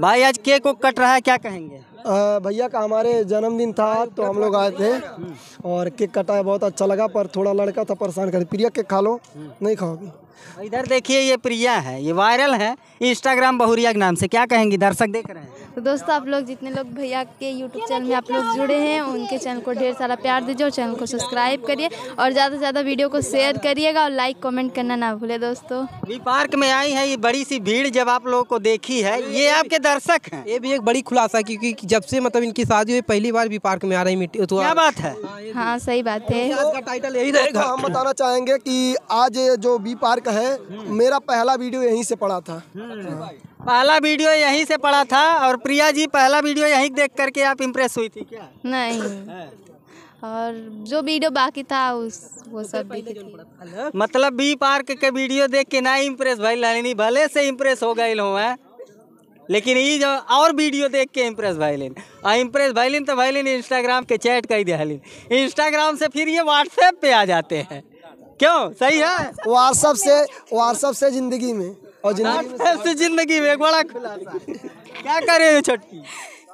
भाई आज केक को कट रहा है क्या कहेंगे भैया का हमारे जन्मदिन था तो हम लोग आए थे और केक कटा बहुत अच्छा लगा पर थोड़ा लड़का था परेशान कर प्रिया केक खा लो नहीं खाओगी इधर देखिए ये प्रिया है ये वायरल है इंस्टाग्राम बहुरिया के नाम से क्या कहेंगे दर्शक देख रहे हैं तो दोस्तों आप लोग जितने लोग भैया के यूट्यूब चैनल में आप लोग जुड़े हैं उनके चैनल को ढेर सारा प्यार दीजिए और चैनल को सब्सक्राइब करिए और ज़्यादा से ज़्यादा वीडियो को शेयर करिएगा और लाइक कमेंट करना ना भूले दोस्तों पार्क में आई है ये बड़ी सी भीड़ जब आप लोगों को देखी है ये आपके दर्शक है ये भी एक बड़ी खुलासा क्योंकि जब से मतलब इनकी शादी हुई पहली बार भी पार्क में आ रही मिट्टी तो क्या बात है हाँ, हाँ तो- सही बात है आज का टाइटल यही रहेगा हम बताना चाहेंगे कि आज जो बी पार्क है मेरा पहला वीडियो यहीं से पड़ा था पहला वीडियो यहीं से पड़ा था और प्रिया जी पहला वीडियो यहीं देख करके आप इम्प्रेस हुई थी क्या नहीं और जो वीडियो बाकी था उस वो सब भी मतलब बी पार्क के वीडियो देख के ना इम्प्रेस भाई लालिनी भले से इम्प्रेस हो गए हैं लेकिन ये जो और वीडियो देख के इम्प्रेस भाईलिन और इम्प्रेस भाईलिन तो भाईलिन इंस्टाग्राम के चैट कर दिया हलिन इंस्टाग्राम से फिर ये व्हाट्सएप पे आ जाते हैं क्यों सही है व्हाट्सएप से व्हाट्सएप से जिंदगी में और जिंदगी में जिंदगी में एक बड़ा खुलासा क्या करे छोटकी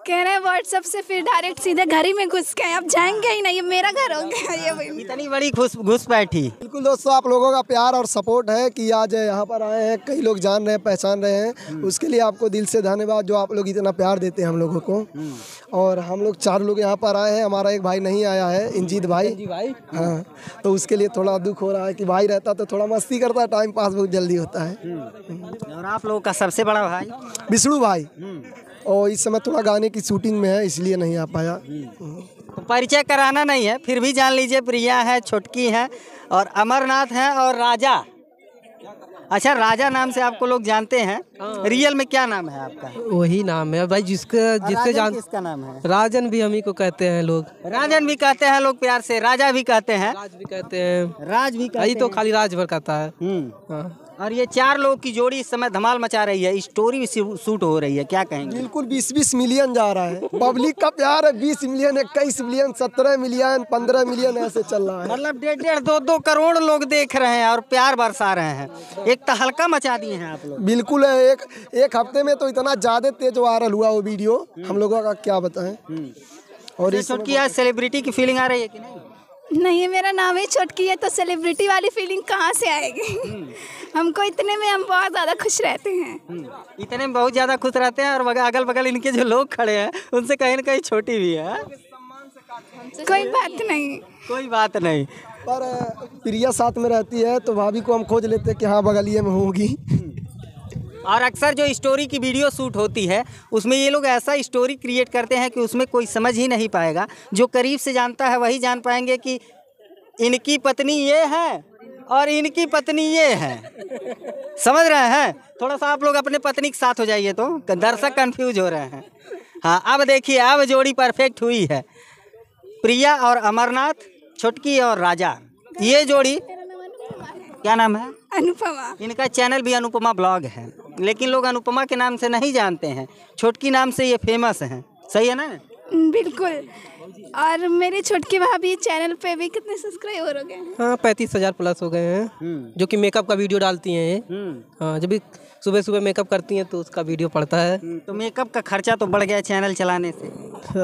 कह रहे हैं व्हाट्सएप से फिर डायरेक्ट सीधे घर ही में घुस गए अब जाएंगे ही नहीं मेरा घर हो गया ये इतनी बड़ी घुस घुस बैठी बिल्कुल दोस्तों आप लोगों का प्यार और सपोर्ट है कि आज यहाँ पर आए हैं कई लोग जान रहे हैं पहचान रहे हैं हम्म। उसके लिए आपको दिल से धन्यवाद जो आप लोग इतना प्यार देते हैं हम लोगों को हम्म। और हम लोग चार लोग यहाँ पर आए हैं हमारा एक भाई नहीं आया है इंजीत भाई भाई हम्म। हाँ तो उसके लिए थोड़ा दुख हो रहा है कि भाई रहता तो थोड़ा मस्ती करता टाइम पास बहुत जल्दी होता है और आप लोगों का सबसे बड़ा भाई विष्णु भाई और इस समय थोड़ा गाने की शूटिंग में है इसलिए नहीं आ पाया तो परिचय कराना नहीं है फिर भी जान लीजिए प्रिया है छोटकी है और अमरनाथ है और राजा अच्छा राजा नाम से आपको लोग जानते हैं हाँ। रियल में क्या नाम है आपका वही नाम है भाई जिसके जिसके जान किसका नाम है राजन भी हम ही को कहते हैं लोग राजन भी कहते हैं लोग प्यार से राजा भी कहते हैं राज भी कहते हैं राज भी यही तो खाली राज भर कहता है हम्म। हाँ। और ये चार लोग की जोड़ी इस समय धमाल मचा रही है स्टोरी भी शूट हो रही है क्या कहेंगे बिल्कुल बीस बीस मिलियन जा रहा है पब्लिक का प्यार है बीस मिलियन इक्कीस मिलियन सत्रह मिलियन पंद्रह मिलियन ऐसे चल रहा है मतलब डेढ़ डेढ़ दो दो करोड़ लोग देख रहे हैं और प्यार बरसा रहे हैं एक तो हल्का मचा दिए हैं आप लोग बिल्कुल है एक एक हफ्ते में तो इतना ज़्यादा तेज वायरल हुआ वो वीडियो हम लोगों का क्या बताएं और इस छोटकी आज सेलिब्रिटी की फीलिंग आ रही है कि नहीं नहीं मेरा नाम ही छोटकी है तो सेलिब्रिटी वाली फीलिंग कहाँ से आएगी हम्म। हमको इतने में हम बहुत ज़्यादा खुश रहते हैं हम्म। इतने में बहुत ज़्यादा खुश रहते हैं और अगल बगल इनके जो लोग खड़े हैं उनसे कहीं ना कहीं छोटी भी है कोई बात नहीं कोई बात नहीं पर प्रिया साथ में रहती है तो भाभी को हम खोज लेते हैं कि हाँ बगलिए में होगी और अक्सर जो स्टोरी की वीडियो शूट होती है उसमें ये लोग ऐसा स्टोरी क्रिएट करते हैं कि उसमें कोई समझ ही नहीं पाएगा जो करीब से जानता है वही जान पाएंगे कि इनकी पत्नी ये है और इनकी पत्नी ये है समझ रहे हैं थोड़ा सा आप लोग अपने पत्नी के साथ हो जाइए तो दर्शक कन्फ्यूज हो रहे हैं हाँ अब देखिए अब जोड़ी परफेक्ट हुई है प्रिया और अमरनाथ छुटकी और राजा ये जोड़ी क्या नाम है अनुपमा इनका चैनल भी अनुपमा ब्लॉग है लेकिन लोग अनुपमा के नाम से नहीं जानते हैं छोटकी नाम से ये फेमस हैं सही है ना बिल्कुल और मेरे छोटकी भाभी चैनल पे भी कितने सब्सक्राइब हो गए हाँ पैंतीस हज़ार प्लस हो गए हैं हम्म। जो कि मेकअप का वीडियो डालती हैं हम्म। हाँ जब भी सुबह सुबह मेकअप करती हैं तो उसका वीडियो पड़ता है हम्म, तो मेकअप का खर्चा तो बढ़ गया चैनल चलाने से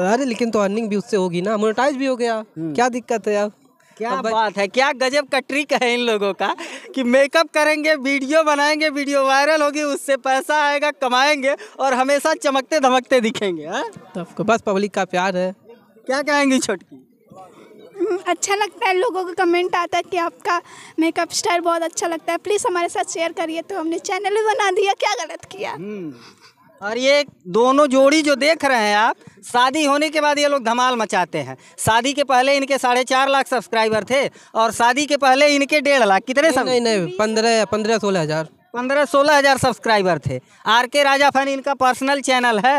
अरे लेकिन तो अर्निंग भी उससे होगी ना मोनेटाइज भी हो गया क्या दिक्कत है अब क्या तो बात है क्या गजब का ट्रिक है इन लोगों का कि मेकअप करेंगे वीडियो बनाएंगे वीडियो वायरल होगी उससे पैसा आएगा कमाएंगे और हमेशा चमकते धमकते दिखेंगे हाँ? तो आपको बस पब्लिक का प्यार है क्या कहेंगी छोटकी हम्म, अच्छा लगता है लोगों को कमेंट आता है कि आपका मेकअप स्टाइल बहुत अच्छा लगता है प्लीज़ हमारे साथ शेयर करिए तो हमने चैनल भी बना दिया क्या गलत किया हम्म। और ये दोनों जोड़ी जो देख रहे हैं आप शादी होने के बाद ये लोग धमाल मचाते हैं शादी के पहले इनके साढ़े चार लाख सब्सक्राइबर थे और शादी के पहले इनके डेढ़ लाख कितने नहीं नहीं, नहीं पंद्रह पंद्रह सोलह हज़ार पंद्रह सोलह हज़ार सब्सक्राइबर थे आर के राजा फैन इनका पर्सनल चैनल है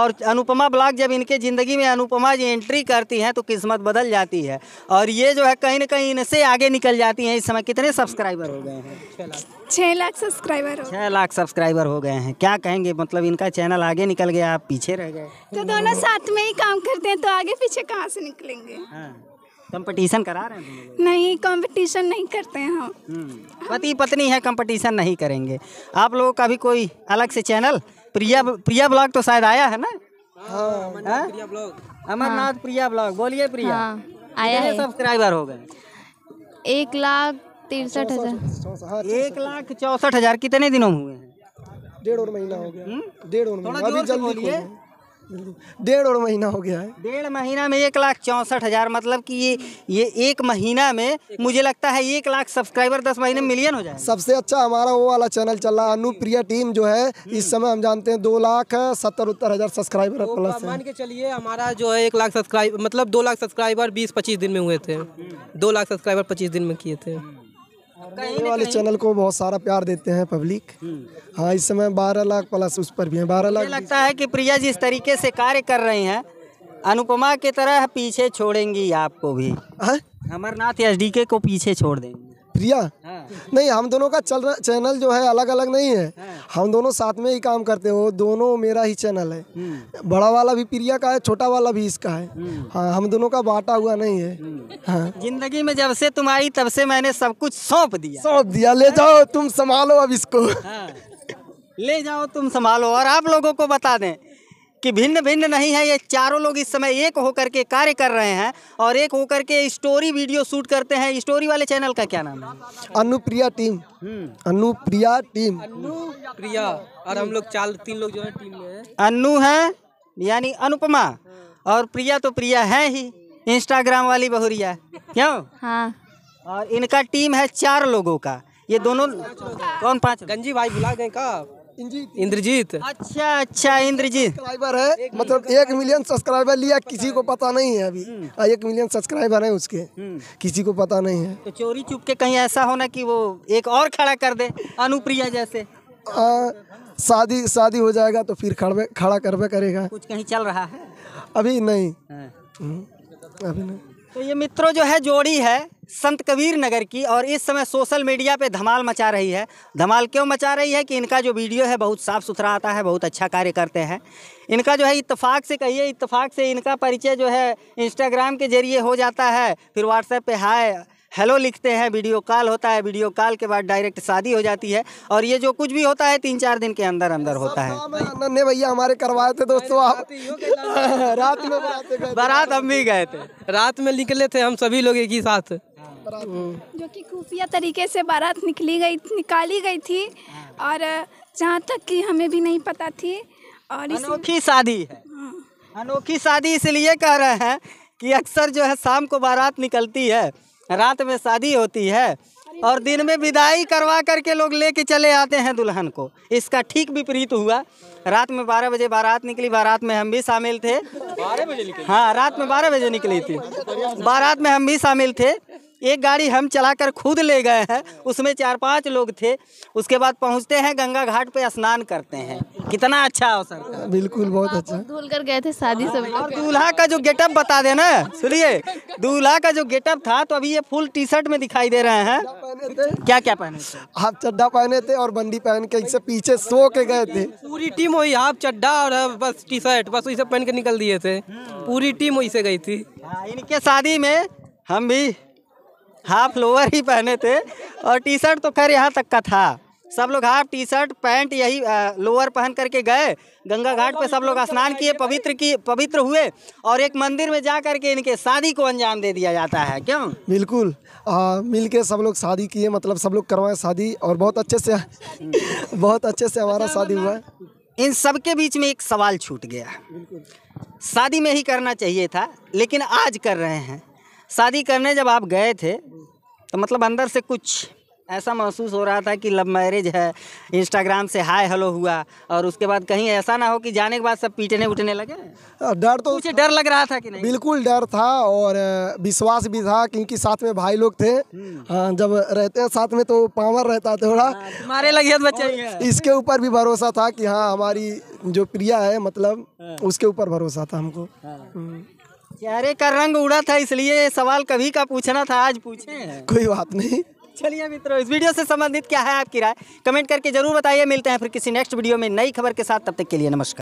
और अनुपमा ब्लॉग जब इनके ज़िंदगी में अनुपमा जी एंट्री करती हैं तो किस्मत बदल जाती है और ये जो है कहीं ना कहीं इनसे आगे निकल जाती हैं इस समय कितने सब्सक्राइबर हो गए हैं छः लाख सब्सक्राइबर छः लाख सब्सक्राइबर हो गए हैं क्या कहेंगे मतलब इनका चैनल आगे निकल गया आप पीछे रह गए तो दोनों साथ में ही काम करते हैं तो आगे पीछे कहाँ से निकलेंगे हाँ कंपटीशन करा रहे हैं नहीं कंपटीशन नहीं करते हैं हम हम्म, पति पत्नी है कंपटीशन नहीं करेंगे आप लोगों का भी कोई अलग से चैनल प्रिया प्रिया ब्लॉग तो शायद आया है ना हाँ, हाँ? अमरनाथ हाँ। प्रिया ब्लॉग बोलिए प्रिया हाँ, आया है सब्सक्राइबर हो गए एक लाख तिरसठ हजार एक लाख चौसठ हजार कितने दिनों हुए हैं डेढ़ और महीना हो गया हम्म? डेढ़ और महीना अभी जल्दी बोलिए डेढ़ और महीना हो गया है डेढ़ महीना में एक लाख चौंसठ हज़ार मतलब कि ये ये एक महीना में मुझे लगता है एक लाख सब्सक्राइबर दस महीने मिलियन हो जाए सबसे अच्छा हमारा वो वाला चैनल चल रहा है अनुप्रिया टीम जो है इस समय हम जानते हैं दो लाख सत्तर उत्तर हज़ार सब्सक्राइबर तो प्लस मान के चलिए हमारा जो है एक लाख सब्सक्राइबर मतलब दो लाख सब्सक्राइबर बीस पच्चीस दिन में हुए थे दो लाख सब्सक्राइबर पच्चीस दिन में किए थे मेरे वाले चैनल को बहुत सारा प्यार देते हैं पब्लिक हम्म। हाँ इस समय बारह लाख प्लस उस पर भी है बारह लाख लगता है कि प्रिया जी इस तरीके से कार्य कर रही हैं अनुपमा की तरह पीछे छोड़ेंगी आपको भी हाँ? अमरनाथ एस को पीछे छोड़ देंगे प्रिया हाँ। नहीं हम दोनों का चैनल जो है अलग अलग नहीं है हाँ। हम दोनों साथ में ही काम करते हो दोनों मेरा ही चैनल है हम्म। बड़ा वाला भी प्रिया का है छोटा वाला भी इसका है हम्म। हाँ हम दोनों का बांटा हुआ नहीं है हम्म। हाँ जिंदगी में जब से तुम आई तब से मैंने सब कुछ सौंप दिया सौंप दिया ले हाँ। जाओ तुम संभालो अब इसको हाँ। ले जाओ तुम संभालो और आप लोगों को बता दें कि भिन्न भिन्न नहीं है ये चारों लोग इस समय एक होकर के कार्य कर रहे हैं और एक होकर के स्टोरी वीडियो शूट करते हैं स्टोरी वाले चैनल का क्या नाम है अनुप्रिया टीम हम्म। अनुप्रिया टीम अनुप्रिया और हम लोग चार तीन लोग जो है टीम में अनु है यानी अनुपमा और प्रिया तो प्रिया है ही इंस्टाग्राम वाली बहुरिया क्यों हाँ और इनका टीम है चार लोगों का ये दोनों कौन पाँच गंजी भाई बुला गए का इंद्रजीत अच्छा अच्छा इंद्रजीत सब्सक्राइबर है मतलब एक मिलियन सब्सक्राइबर लिया किसी को पता नहीं है अभी हम्म। हाँ, एक मिलियन सब्सक्राइबर है उसके हम्म। किसी को पता नहीं है तो चोरी चुप के कहीं ऐसा होना कि वो एक और खड़ा कर दे अनुप्रिया जैसे हाँ, शादी शादी हो जाएगा तो फिर खड़े खड़ा करबे करेगा कुछ कहीं चल रहा है अभी नहीं हाँ। हम्म, अभी नहीं तो ये मित्रों जो है जोड़ी है संत कबीर नगर की और इस समय सोशल मीडिया पे धमाल मचा रही है धमाल क्यों मचा रही है कि इनका जो वीडियो है बहुत साफ़ सुथरा आता है बहुत अच्छा कार्य करते हैं इनका जो है इतफाक़ से कहिए इतफाक से इनका परिचय जो है इंस्टाग्राम के जरिए हो जाता है फिर व्हाट्सएप पे हाय हेलो लिखते हैं वीडियो कॉल होता है वीडियो कॉल के बाद डायरेक्ट शादी हो जाती है और ये जो कुछ भी होता है तीन चार दिन के अंदर अंदर होता है नन्हे भैया हमारे करवाए थे दोस्तों आप रात में बारात हम भी गए थे रात में निकले थे हम सभी लोग एक ही साथ हम्म। जो कि खुफिया तरीके से बारात निकली गई निकाली गई थी और जहाँ तक कि हमें भी नहीं पता थी और अनोखी शादी है हाँ। अनोखी शादी इसलिए कह रहे हैं कि अक्सर जो है शाम को बारात निकलती है रात में शादी होती है और दिन में विदाई करवा करके लोग लेके चले आते हैं दुल्हन को इसका ठीक विपरीत हुआ रात में बारह बजे बारात निकली बारात में हम भी शामिल थे बारह बजे हाँ रात में बारह बजे निकली थी बारात में हम भी शामिल थे एक गाड़ी हम चलाकर खुद ले गए हैं उसमें चार पांच लोग थे उसके बाद पहुंचते हैं गंगा घाट पे स्नान करते हैं कितना अच्छा हो सर बिल्कुल बहुत अच्छा धूल कर गए थे शादी से और दूल्हा का जो गेटअप बता देना सुनिए दूल्हा का जो गेटअप था तो अभी ये फुल टी शर्ट में दिखाई दे रहे हैं क्या क्या पहने हाफ चड्डा पहने थे और बंडी पहन के इससे पीछे सो के गए थे पूरी टीम वही हाफ चड्डा और बस टी शर्ट बस वही पहन के निकल दिए थे पूरी टीम वही से गई थी हाँ, इनके शादी में हम भी हाफ लोअर ही पहने थे और टी शर्ट तो खैर यहाँ तक का था सब लोग हाफ टी शर्ट पैंट यही लोअर पहन करके गए गंगा घाट पे सब लोग स्नान किए पवित्र किए पवित्र हुए और एक मंदिर में जा करके इनके शादी को अंजाम दे दिया जाता है क्यों बिल्कुल मिल के सब लोग शादी किए मतलब सब लोग करवाए शादी और बहुत अच्छे से बहुत अच्छे से हमारा अच्छा, शादी हुआ मतलब इन सब के बीच में एक सवाल छूट गया शादी में ही करना चाहिए था लेकिन आज कर रहे हैं शादी करने जब आप गए थे हम्म। तो मतलब अंदर से कुछ ऐसा महसूस हो रहा था कि लव मैरिज है इंस्टाग्राम से हाय हेलो हुआ और उसके बाद कहीं ऐसा ना हो कि जाने के बाद सब पीटने उठने लगे डर तो मुझे डर लग रहा था कि नहीं बिल्कुल डर था और विश्वास भी था क्योंकि साथ में भाई लोग थे हम्म। जब रहते हैं साथ में तो पावर रहता थोड़ा मारे लगे बच्चे इसके ऊपर भी भरोसा था कि हाँ हमारी जो प्रिया है मतलब हाँ। उसके ऊपर भरोसा था हमको हाँ। हम्म। चेहरे का रंग उड़ा था इसलिए सवाल कभी का पूछना था आज पूछे कोई बात नहीं चलिए मित्रों इस वीडियो से संबंधित क्या है आपकी राय कमेंट करके जरूर बताइए मिलते हैं फिर किसी नेक्स्ट वीडियो में नई खबर के साथ तब तक के लिए नमस्कार